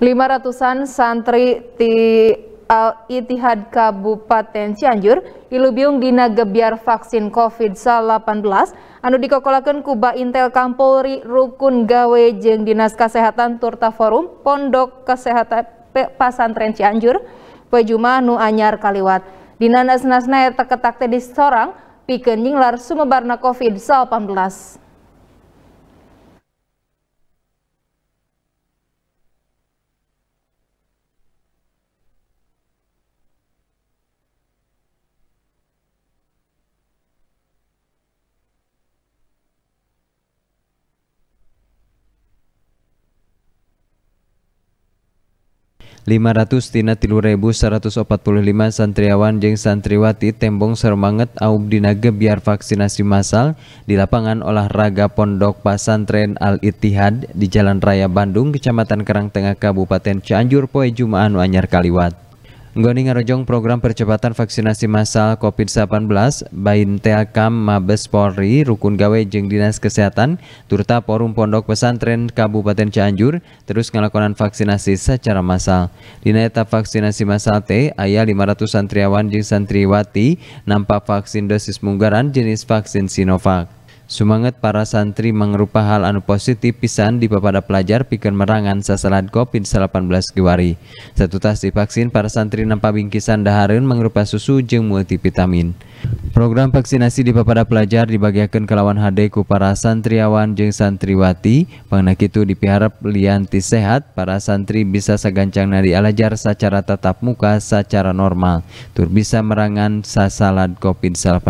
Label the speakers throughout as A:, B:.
A: Lima ratusan santri di Al eh, Itihad Kabupaten Cianjur ilubiung dina gebiar vaksin COVID-19 anu dikokolakan kuba Intel Kampolri Rukun Gawe Jeng Dinas Kesehatan Turta Forum Pondok Kesehatan Pasantren Cianjur Pejuma nu anyar kaliwat dina nasnasna eta ketak disorang pikeun nyinglar sumebarna COVID-19 500 3145 santriawan jeng santriwati tembong sermanget aub dinage biar vaksinasi massal di lapangan olahraga Pondok Pasantren Al itihad di Jalan Raya Bandung, Kecamatan Kerang Tengah Kabupaten Cianjur Poe Jumaan Wanyar Kaliwat. Goni Ngarojong program percepatan vaksinasi massal COVID-19 Bain Teakam Mabes Polri Rukun Gawe Jeng Dinas Kesehatan turta Forum Pondok Pesantren Kabupaten Cianjur terus ngelakonan vaksinasi secara massal. Dina etap vaksinasi massal T Ayah 500 santriawan jeng santriwati nampak vaksin dosis munggaran jenis vaksin Sinovac. Semangat para santri mengrupa hal anu positif pisan di papada pelajar pikir merangan sasaran COVID-19 kiwari. Satu tas divaksin para santri nampak bingkisan daharin mengrupa susu jeng multivitamin. Program vaksinasi di papada pelajar dibagiakan kelawan HD ku para santriawan jeng santriwati. Pangna kitu dipiharap lianti sehat para santri bisa segancang nari alajar secara tatap muka secara normal. Tur bisa merangan sasaran COVID-19.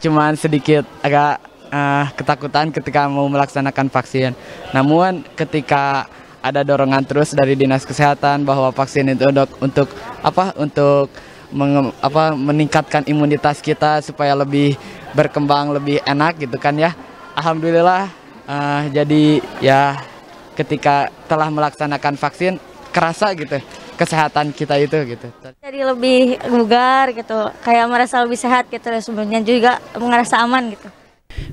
B: Cuman sedikit agak uh, ketakutan ketika mau melaksanakan vaksin. Namun ketika ada dorongan terus dari dinas kesehatan bahwa vaksin itu untuk untuk apa untuk menge, apa meningkatkan imunitas kita supaya lebih berkembang lebih enak gitu kan ya alhamdulillah uh, jadi ya ketika telah melaksanakan vaksin kerasa gitu kesehatan kita itu gitu jadi lebih bugar gitu kayak merasa lebih sehat gitu sebenarnya juga merasa aman gitu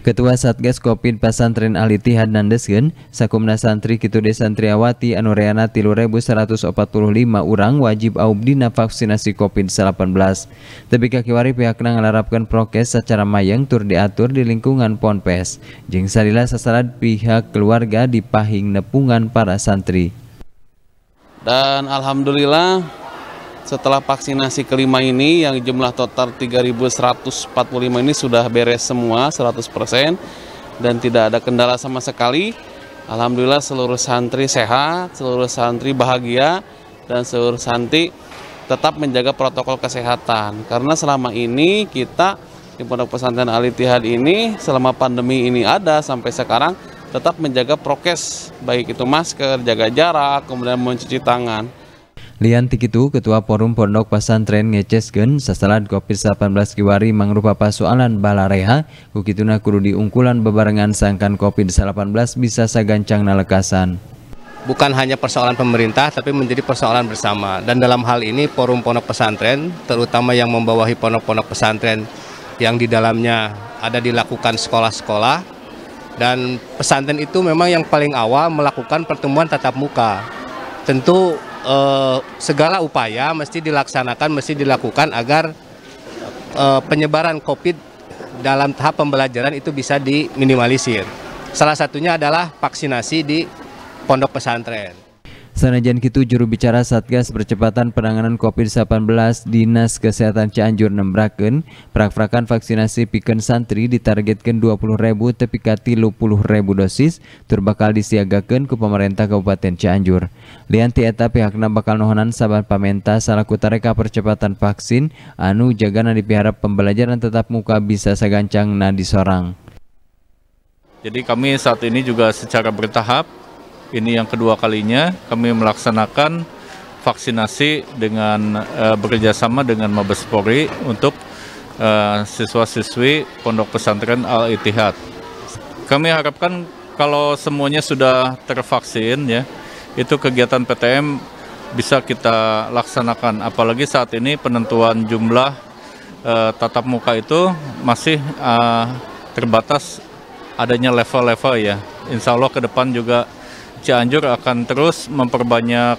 A: Ketua Satgas Kopin Pasantren Aliti Hadnandesgen, Sakumna Santri Kitude Santriawati Anureana 3145 orang wajib aubdina vaksinasi Kopin 18. Tapi kakiwari pihaknya ngalarapkan prokes secara mayang tur diatur di lingkungan Ponpes. Jeng salila sasaran pihak keluarga di pahing nepungan para santri.
C: Dan Alhamdulillah setelah vaksinasi kelima ini yang jumlah total 3.145 ini sudah beres semua 100% dan tidak ada kendala sama sekali. Alhamdulillah seluruh santri sehat, seluruh santri bahagia dan seluruh santri tetap menjaga protokol kesehatan. Karena selama ini kita di Pondok Pesantren Al Ittihad ini selama pandemi ini ada sampai sekarang tetap menjaga prokes baik itu masker, jaga jarak, kemudian mencuci tangan.
A: Lian Tikitu, Ketua Forum Pondok pesantren Ngecesgen, setelah Kopis 18 Kiwari mengrupa pasualan balareha, kukituna kudu diungkulan bebarengan sangkan covid 18 bisa sagancang nalekasan.
B: Bukan hanya persoalan pemerintah, tapi menjadi persoalan bersama. Dan dalam hal ini, Forum Pondok Pesantren, terutama yang membawahi pondok-pondok pesantren, yang di dalamnya ada dilakukan sekolah-sekolah, dan pesantren itu memang yang paling awal melakukan pertemuan tatap muka. Tentu eh, segala upaya mesti dilaksanakan, mesti dilakukan agar eh, penyebaran COVID dalam tahap pembelajaran itu bisa diminimalisir. Salah satunya adalah vaksinasi di pondok pesantren.
A: Sanajan Kitu juru bicara Satgas Percepatan Penanganan COVID-19 Dinas Kesehatan Cianjur nembraken prak-prakan vaksinasi pikeun santri ditargetkan 20 ribu kati ka 30 ribu dosis tur bakal disiagakeun ku pemerintah Kabupaten Cianjur. Lian ti eta pihakna bakal nohonan saban pamenta salaku tareka percepatan vaksin anu jagana dipiharap pembelajaran tetap muka bisa sagancang na disorang.
D: Jadi kami saat ini juga secara bertahap ini yang kedua kalinya kami melaksanakan vaksinasi dengan uh, bekerjasama dengan Mabes Polri untuk uh, siswa-siswi Pondok Pesantren Al Itihad. Kami harapkan kalau semuanya sudah tervaksin ya, itu kegiatan PTM bisa kita laksanakan. Apalagi saat ini penentuan jumlah uh, tatap muka itu masih uh, terbatas adanya level-level ya. Insya Allah ke depan juga Cianjur akan terus memperbanyak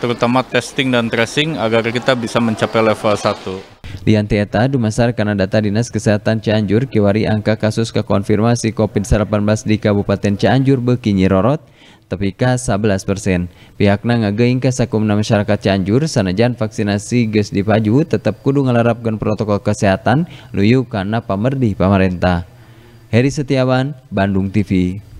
D: terutama testing dan tracing agar kita bisa mencapai level 1.
A: Lianti Eta, Dumasar karena data Dinas Kesehatan Cianjur, kiwari angka kasus kekonfirmasi COVID-19 di Kabupaten Cianjur bekinyi rorot, tepika 11 persen. Pihaknya ngegeing ke sakumna masyarakat Cianjur, sanajan vaksinasi ges dipaju, tetap kudu ngelarapkan protokol kesehatan, luyu karena pamerdih pemerintah. Heri Setiawan, Bandung TV.